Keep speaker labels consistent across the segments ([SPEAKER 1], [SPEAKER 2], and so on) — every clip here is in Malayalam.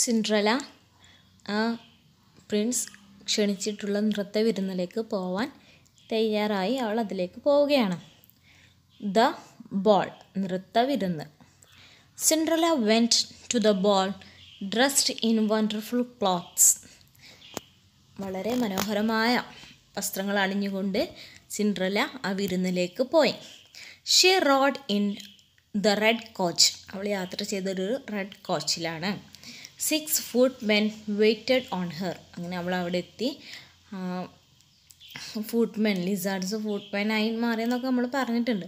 [SPEAKER 1] സിൻഡ്രല പ്രിൻസ് ക്ഷണിച്ചിട്ടുള്ള നൃത്ത വിരുന്നിലേക്ക് പോവാൻ തയ്യാറായി അവൾ അതിലേക്ക് പോവുകയാണ് ദ ബോൾ നൃത്ത വിരുന്ന് Cinderella went to the ball dressed in wonderful clothes വളരെ മനോഹരമായ വസ്ത്രങ്ങൾ അണിഞ്ഞുകൊണ്ട് സിൻഡ്രല ആ വിരുന്നിലേക്ക് പോയി she rode in the red coach അവൾ യാത്ര ചെയ്തൊരു റെഡ് കോച്ചിലാണ് six footmen waited on her അങ്ങനെ അവൾ അവിടെ എത്തി footmen lizards footmen ആയി മാറിയെന്നൊക്കെ നമ്മൾ പറഞ്ഞിട്ടുണ്ട്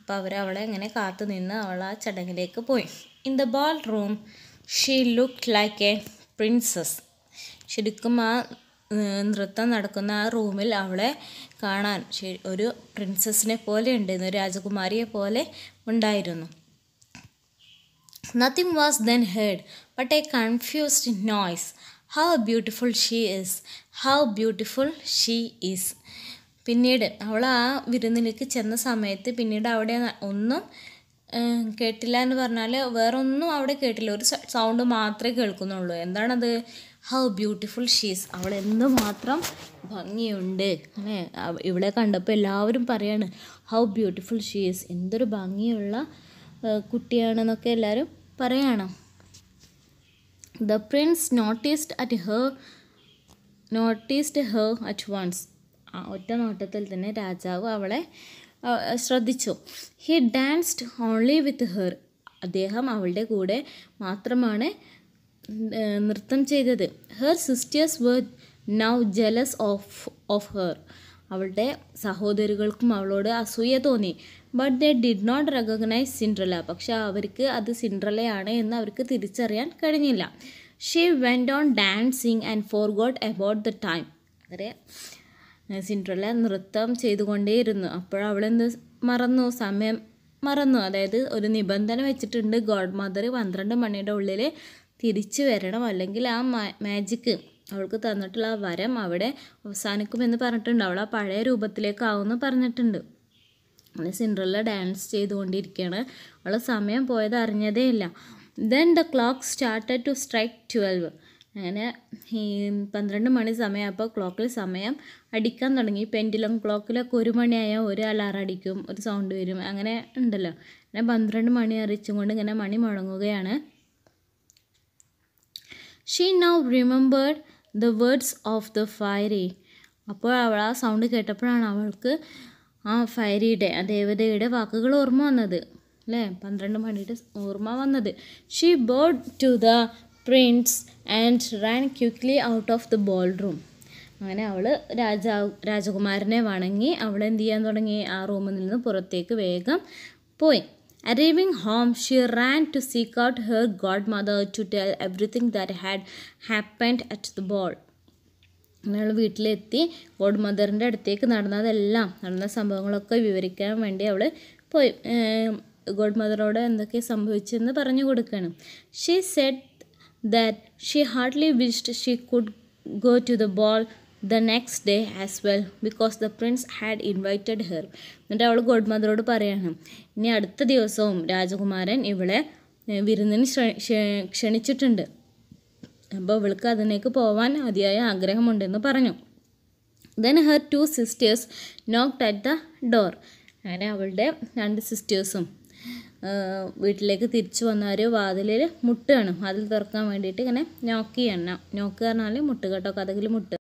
[SPEAKER 1] അപ്പോൾ അവർ അവളെ ഇങ്ങനെ കാത്തു നിന്ന് അവൾ ആ ചടങ്ങിലേക്ക് പോയി in the ballroom she look like a princess ശരിക്കും ആ നൃത്തം നടക്കുന്ന ആ റൂമിൽ അവളെ കാണാൻ ഒരു പ്രിൻസസിനെ പോലെ ഉണ്ടായിരുന്നു രാജകുമാരിയെ പോലെ ഉണ്ടായിരുന്നു Nothing was then heard but a confused noise. How beautiful she is! How beautiful she is! പിന്നീട് അവൾ ആ വിരുന്നിലേക്ക് ചെന്ന സമയത്ത് പിന്നീട് അവിടെ ഒന്നും കേട്ടില്ല എന്ന് പറഞ്ഞാൽ വേറൊന്നും അവിടെ കേട്ടില്ല ഒരു സൗണ്ട് മാത്രമേ കേൾക്കുന്നുള്ളൂ എന്താണത് ഹൗ ബ്യൂട്ടിഫുൾ ഷീസ് അവൾ എന്ത് മാത്രം ഭംഗിയുണ്ട് അല്ലേ ഇവിടെ കണ്ടപ്പോൾ എല്ലാവരും പറയാണ് ഹൗ ബ്യൂട്ടിഫുൾ ഷീസ് എന്തൊരു ഭംഗിയുള്ള കുട്ടിയാണെന്നൊക്കെ എല്ലാവരും പറയണം the prince noticed at her noticed her at once ആ ഒറ്റ നോട്ടത്തിൽ തന്നെ രാജാവ് അവളെ ശ്രദ്ധിച്ചു he danced only with her അദ്ദേഹം അവളുടെ കൂടെ മാത്രമാണ് നൃത്തം ചെയ്തത് her sisters were now jealous of of her അവളുടെ സഹോദരികൾക്കും അവളോട് അസൂയ തോന്നി but the did not recognise Cinderella പക്ഷേ അവർക്ക് അത് സിൻഡ്രലയാണ് എന്ന് അവർക്ക് തിരിച്ചറിയാൻ കഴിഞ്ഞില്ല she went on dancing and forgot about the time അതെ സിൻഡ്രല നൃത്തം ചെയ്തുകൊണ്ടേയിരുന്നു അപ്പോഴവളെന്ത് മറന്നു സമയം മറന്നു അതായത് ഒരു നിബന്ധന വെച്ചിട്ടുണ്ട് ഗോഡ് മദർ പന്ത്രണ്ട് മണിയുടെ ഉള്ളിൽ തിരിച്ചു വരണം അല്ലെങ്കിൽ ആ മാജിക്ക് അവൾക്ക് തന്നിട്ടുള്ള ആ വരം അവിടെ അവസാനിക്കുമെന്ന് പറഞ്ഞിട്ടുണ്ട് അവൾ ആ പഴയ രൂപത്തിലേക്കാവുമെന്ന് പറഞ്ഞിട്ടുണ്ട് സിൻഡ്രല്ല ഡാൻസ് ചെയ്തുകൊണ്ടിരിക്കുകയാണ് അവളെ സമയം പോയത് അറിഞ്ഞതേ ഇല്ല then the clock start to strike twelve അങ്ങനെ ഈ പന്ത്രണ്ട് മണി സമയമായപ്പോൾ ക്ലോക്കിൽ സമയം അടിക്കാൻ തുടങ്ങി പെൻഡിലും ക്ലോക്കിലൊക്കെ ഒരു മണിയായാൽ ഒരു അലാറം അടിക്കും ഒരു സൗണ്ട് വരും അങ്ങനെ ഉണ്ടല്ലോ അങ്ങനെ പന്ത്രണ്ട് മണി അറിയിച്ചും കൊണ്ട് ഇങ്ങനെ മണി മുഴങ്ങുകയാണ് she now remembered the words of the fairy അപ്പോൾ അവൾ ആ സൗണ്ട് കേട്ടപ്പോഴാണ് അവൾക്ക് ആ ഫയരിയുടെ ആ ദേവതയുടെ വാക്കുകൾ ഓർമ്മ വന്നത് അല്ലേ പന്ത്രണ്ട് മണിയുടെ ഓർമ്മ വന്നത് she bowed to the prince and ran quickly out of the ballroom അങ്ങനെ അവൾ രാജാ രാജകുമാരനെ വണങ്ങി അവൾ എന്ത് ചെയ്യാൻ തുടങ്ങി ആ റൂമിൽ നിന്ന് പുറത്തേക്ക് വേഗം പോയി arriving home she ran to seek out her godmother to tell everything that had happened at the ball ഞങ്ങൾ വീട്ടിലെത്തി ഗോഡ് മദറിൻ്റെ അടുത്തേക്ക് നടന്നതെല്ലാം നടന്ന സംഭവങ്ങളൊക്കെ വിവരിക്കാൻ വേണ്ടി അവൾ പോയി ഗോഡ് മദറോട് എന്തൊക്കെ സംഭവിച്ചെന്ന് പറഞ്ഞു കൊടുക്കണം she said that she hardly wished she could go to the ball the next day as well because the prince had invited her എന്നിട്ട് അവൾ ഗോഡ് മദറോട് പറയാണ് ഇനി അടുത്ത ദിവസവും രാജകുമാരൻ ഇവളെ വിരുന്നിന് ക്ഷണിച്ചിട്ടുണ്ട് അപ്പോൾ അവൾക്ക് അതിലേക്ക് പോവാൻ അതിയായ ആഗ്രഹമുണ്ടെന്ന് പറഞ്ഞു then her two sisters knocked at the door അങ്ങനെ അവളുടെ രണ്ട് സിസ്റ്റേഴ്സും വീട്ടിലേക്ക് തിരിച്ചു വന്നവർ വാതിലിൽ മുട്ടുകയാണ് വാതിൽ തുറക്കാൻ വേണ്ടിയിട്ട് ഇങ്ങനെ നോക്ക് ചെയ്യണം നോക്ക് പറഞ്ഞാൽ മുട്ട് കേട്ടോ കഥകിൽ മുട്ട്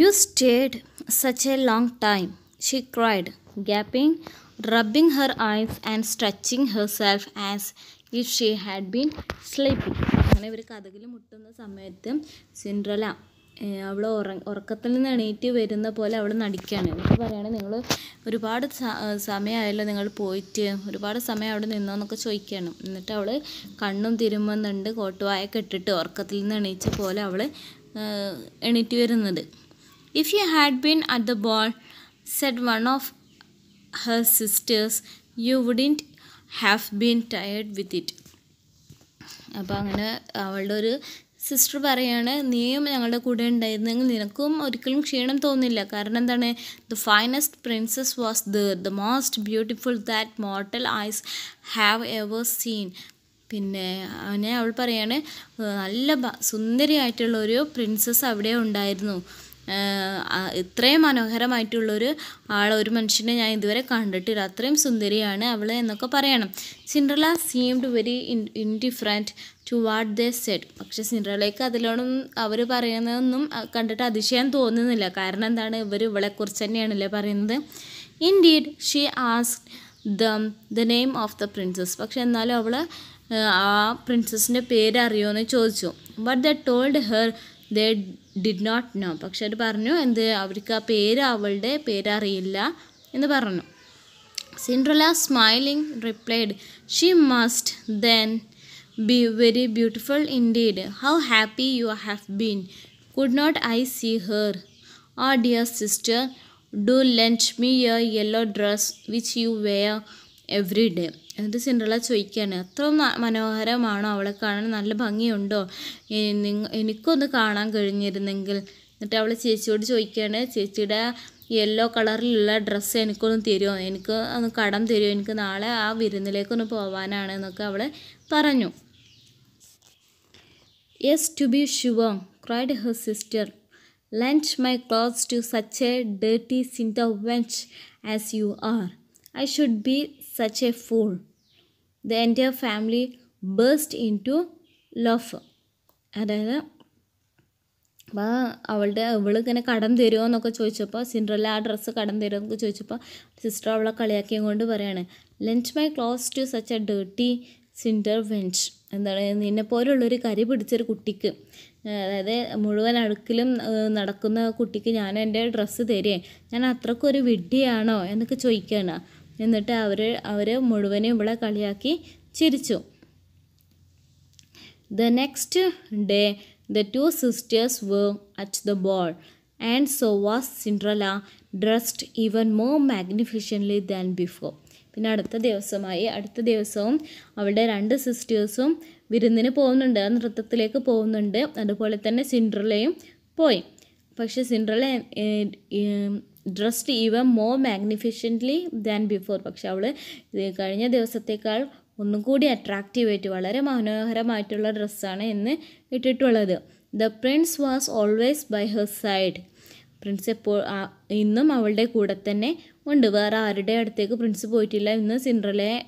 [SPEAKER 1] you stayed such a long time she cried gaping rubbing her eyes and stretching herself as if she had been sleeping അങ്ങനെ ഇവർ കഥകിൽ മുട്ടുന്ന സമയത്ത് സിൻഡ്രല അവൾ ഉറ ഉറക്കത്തിൽ നിന്ന് എണീറ്റ് വരുന്ന പോലെ അവൾ നടിക്കുകയാണ് എന്നിട്ട് പറയുകയാണെങ്കിൽ നിങ്ങൾ ഒരുപാട് സമയമായല്ലോ നിങ്ങൾ പോയിട്ട് ഒരുപാട് സമയം അവിടെ നിന്നോ എന്നൊക്കെ ചോദിക്കുകയാണ് എന്നിട്ട് അവൾ കണ്ണും തിരുമുന്നുണ്ട് കോട്ടുവായ കെട്ടിട്ട് ഉറക്കത്തിൽ നിന്ന് എണീച്ച പോലെ അവൾ എണീറ്റ് വരുന്നത് if you had been at the ball said one of her sisters you wouldn't have been tired with it അപ്പോൾ അങ്ങനെ അവളുടെ ഒരു സിസ്റ്റർ പറയാണ് നീയും ഞങ്ങളുടെ കൂടെ ഉണ്ടായിരുന്നെങ്കിൽ നിനക്കും ഒരിക്കലും ക്ഷീണം തോന്നില്ല കാരണം എന്താണ് the finest princess was the the most beautiful that mortal eyes have ever seen പിന്നെ അവനെ അവൾ പറയാണ് നല്ല സുന്ദരിയായിട്ടുള്ള ഒരു പ്രിൻസസ് അവിടെ ഉണ്ടായിരുന്നു ഇത്രയും മനോഹരമായിട്ടുള്ളൊരു ആൾ ഒരു മനുഷ്യനെ ഞാൻ ഇതുവരെ കണ്ടിട്ടില്ല അത്രയും സുന്ദരിയാണ് അവൾ എന്നൊക്കെ പറയണം Cinderella seemed very indifferent to what the said പക്ഷെ സിൻഡ്രലയ്ക്ക് അതിലോടും അവർ പറയുന്നതൊന്നും കണ്ടിട്ട് അതിശയം തോന്നുന്നില്ല കാരണം എന്താണ് ഇവർ ഇവളെക്കുറിച്ച് തന്നെയാണല്ലേ പറയുന്നത് did she asked the the name of the princess പക്ഷെ എന്നാലും അവൾ ആ പ്രിൻസസിൻ്റെ പേര് എന്ന് ചോദിച്ചു but the told her the did not know പക്ഷെ അവർ പറഞ്ഞു എന്ത് അവർക്ക് ആ പേര് അവളുടെ പേരറിയില്ല എന്ന് പറഞ്ഞു Cinderella smiling replied she must then be very beautiful indeed how happy you have been could not I see her ah dear sister do lend me your yellow dress which you wear every day എന്നിട്ട് സിൻഡ്രല ചോദിക്കുകയാണ് അത്ര മനോഹരമാണോ അവളെ കാണാൻ നല്ല ഭംഗിയുണ്ടോ എനിക്കൊന്ന് കാണാൻ കഴിഞ്ഞിരുന്നെങ്കിൽ എന്നിട്ട് അവൾ ചേച്ചിയോട് ചോദിക്കുകയാണ് ചേച്ചിയുടെ യെല്ലോ കളറിലുള്ള ഡ്രസ്സ് എനിക്കൊന്ന് തരുമോ എനിക്ക് ഒന്ന് കടം തരുമോ എനിക്ക് നാളെ ആ വിരുന്നിലേക്കൊന്ന് പോകാനാണ് എന്നൊക്കെ അവൾ പറഞ്ഞു yes to be sure cried her sister lunch my clothes to such a dirty cinderwench as you are I should be such a a the എൻ്റെ family burst into laugh അതായത് അപ്പോൾ അവളുടെ അവളിങ്ങനെ കടം തരുമോ എന്നൊക്കെ ചോദിച്ചപ്പോൾ സിൻഡ്രല്ല ആ ഡ്രസ്സ് കടം തരുമോ എന്നൊക്കെ ചോദിച്ചപ്പോൾ സിസ്റ്റർ അവളെ കളിയാക്കിയും കൊണ്ട് പറയാണ് lend my clothes to such a dirty cinderwench എന്താണ് നിന്നെപ്പോലുള്ളൊരു കരി പിടിച്ചൊരു കുട്ടിക്ക് അതായത് മുഴുവൻ അടുക്കിലും നടക്കുന്ന കുട്ടിക്ക് ഞാൻ എൻ്റെ ഡ്രസ്സ് തരേ ഞാൻ അത്രക്കൊരു വിഡ്ഢിയാണോ എന്നൊക്കെ ചോദിക്കുകയാണ് എന്നിട്ട് അവർ അവർ മുഴുവനും ഇവിടെ കളിയാക്കി ചിരിച്ചു the next day the two sisters were at the ball and so was Cinderella dressed even more magnificently than before പിന്നെ അടുത്ത ദിവസമായി അടുത്ത ദിവസവും അവളുടെ രണ്ട് സിസ്റ്റേഴ്സും വിരുന്നിന് പോകുന്നുണ്ട് ആ നൃത്തത്തിലേക്ക് പോകുന്നുണ്ട് അതുപോലെ തന്നെ സിൻഡ്രലയും പോയി പക്ഷേ Cinderella dressed even more magnificently than before പക്ഷെ അവൾ കഴിഞ്ഞ ദിവസത്തേക്കാൾ ഒന്നും കൂടി അട്രാക്റ്റീവായിട്ട് വളരെ മനോഹരമായിട്ടുള്ള ഡ്രസ്സാണ് എന്ന് ഇട്ടിട്ടുള്ളത് the prince was always by her side prince എപ്പോൾ ഇന്നും അവളുടെ കൂടെ തന്നെ ഉണ്ട് വേറെ ആരുടെ അടുത്തേക്ക് പ്രിൻസ് പോയിട്ടില്ല ഇന്ന് സിൻഡ്രലയെ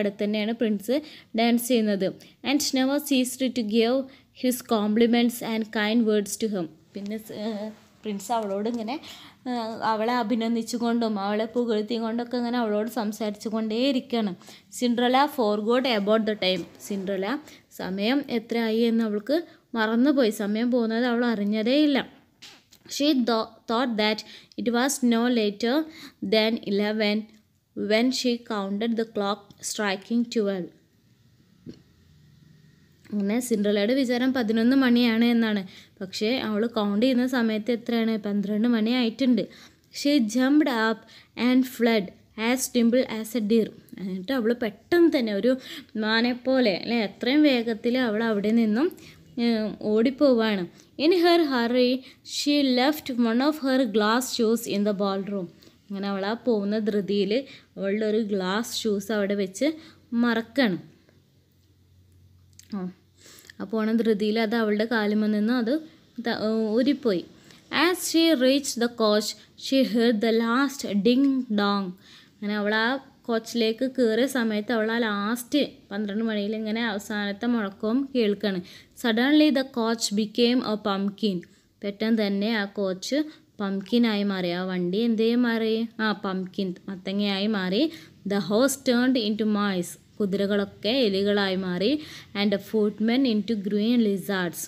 [SPEAKER 1] അടുത്ത് തന്നെയാണ് പ്രിൻസ് ഡാൻസ് ചെയ്യുന്നത് and never cease to give his compliments and kind words to her പിന്നെ പ്രിൻസ് അവളോട് ഇങ്ങനെ അവളെ അഭിനന്ദിച്ചുകൊണ്ടും അവളെ പുകഴ്ത്തിക്കൊണ്ടൊക്കെ ഇങ്ങനെ അവളോട് സംസാരിച്ചു കൊണ്ടേയിരിക്കുകയാണ് Cinderella got about the time Cinderella സമയം എത്രയായി എന്ന് അവൾക്ക് മറന്നുപോയി സമയം പോകുന്നത് അവൾ അറിഞ്ഞതേയില്ല she thought that it was no later than eleven when she counted the clock striking twelve അങ്ങനെ സിൻഡ്രലയുടെ വിചാരം പതിനൊന്ന് മണിയാണ് എന്നാണ് പക്ഷേ അവൾ കൗണ്ട് ചെയ്യുന്ന സമയത്ത് എത്രയാണ് പന്ത്രണ്ട് മണി ആയിട്ടുണ്ട് she jumped up and fled as nimble as a deer എന്നിട്ട് അവൾ പെട്ടെന്ന് തന്നെ ഒരു മാനെ പോലെ അല്ലെ എത്രയും വേഗത്തിൽ അവൾ അവിടെ നിന്നും ഓടിപ്പോവാണ് in her hurry she left one of her glass shoes in the ballroom അങ്ങനെ അവൾ ആ പോകുന്ന ധൃതിയിൽ അവളുടെ ഒരു ഗ്ലാസ് ഷൂസ് അവിടെ വെച്ച് മറക്കണം ആ ആ ധൃതിയിൽ അത് അവളുടെ കാലുമ നിന്ന് അത് ഊരിപ്പോയി as she reach the coach she heard the last ding dong അങ്ങനെ അവൾ ആ കോച്ചിലേക്ക് കയറിയ സമയത്ത് അവൾ ആ ലാസ്റ്റ് പന്ത്രണ്ട് മണിയിൽ ഇങ്ങനെ അവസാനത്തെ മുഴക്കവും കേൾക്കുകയാണ് suddenly the coach became a pumpkin പെട്ടെന്ന് തന്നെ ആ കോച്ച് പംകിനായി മാറി ആ വണ്ടി എന്തേ മാറി ആ പംകിൻ മത്തങ്ങയായി മാറി the horses turned into mice കുതിരകളൊക്കെ എലികളായി മാറി and footmen into green lizards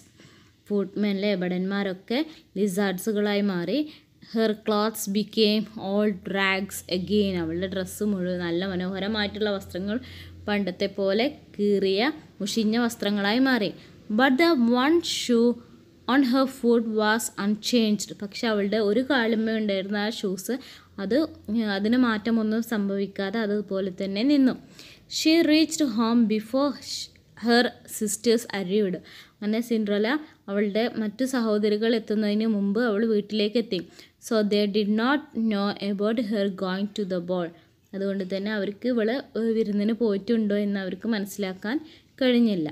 [SPEAKER 1] ഫുട്മെനിലെ ഭടന്മാരൊക്കെ ലിസാർഡ്സുകളായി മാറി her clothes became all rags again അവളുടെ ഡ്രസ്സ് മുഴുവൻ നല്ല മനോഹരമായിട്ടുള്ള വസ്ത്രങ്ങൾ പണ്ടത്തെ പോലെ കീറിയ മുഷിഞ്ഞ വസ്ത്രങ്ങളായി മാറി but the one shoe on her foot was unchanged പക്ഷെ അവളുടെ ഒരു കാലുമേ ഉണ്ടായിരുന്ന ആ ഷൂസ് അത് അതിന് മാറ്റമൊന്നും സംഭവിക്കാതെ അതുപോലെ തന്നെ നിന്നു she reached home before her sisters arrived അങ്ങനെ സിൻഡ്രല അവളുടെ മറ്റു സഹോദരികൾ എത്തുന്നതിന് മുമ്പ് അവൾ വീട്ടിലേക്ക് എത്തി so they did not know about her going to the ball അതുകൊണ്ട് തന്നെ അവർക്ക് ഇവൾ വിരുന്നിന് പോയിട്ടുണ്ടോ എന്ന് അവർക്ക് മനസ്സിലാക്കാൻ കഴിഞ്ഞില്ല